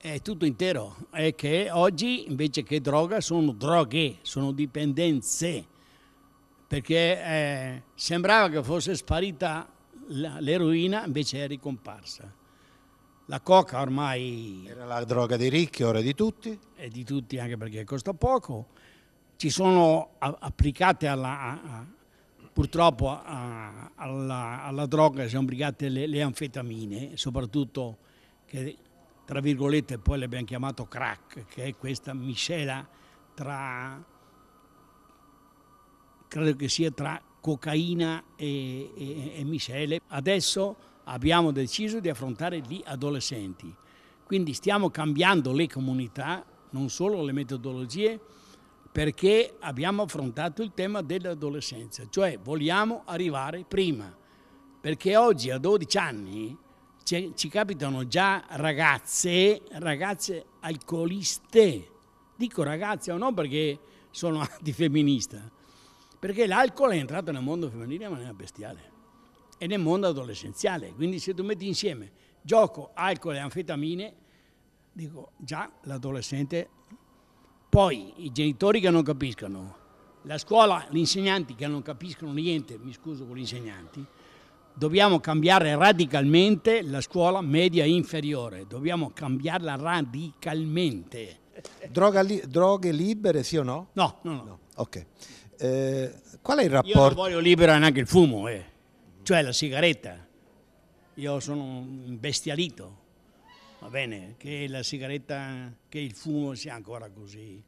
è tutto intero, è che oggi invece che droga sono droghe, sono dipendenze, perché eh, sembrava che fosse sparita l'eroina, invece è ricomparsa. La coca ormai... Era la droga dei ricchi, ora è di tutti. È di tutti anche perché costa poco. Ci sono applicate alla, a, a, purtroppo a, alla, alla, droga, sono applicate le, le anfetamine, soprattutto che tra virgolette poi l'abbiamo chiamato crack, che è questa miscela tra, credo che sia tra cocaina e, e, e miscele. Adesso abbiamo deciso di affrontare gli adolescenti, quindi stiamo cambiando le comunità, non solo le metodologie, perché abbiamo affrontato il tema dell'adolescenza, cioè vogliamo arrivare prima, perché oggi a 12 anni ci capitano già ragazze, ragazze alcoliste. Dico ragazze o no perché sono antifemminista, perché l'alcol è entrato nel mondo femminile in maniera bestiale e nel mondo adolescenziale. Quindi se tu metti insieme gioco, alcol e anfetamine, dico già l'adolescente, poi i genitori che non capiscono, la scuola, gli insegnanti che non capiscono niente, mi scuso con gli insegnanti, dobbiamo cambiare radicalmente la scuola media inferiore, dobbiamo cambiarla radicalmente. Droga li droghe libere, sì o no? No, no, no. no. Ok. Eh, qual è il rapporto? Io non voglio liberare neanche il fumo, eh. cioè la sigaretta. Io sono un bestialito, va bene, che la sigaretta, che il fumo sia ancora così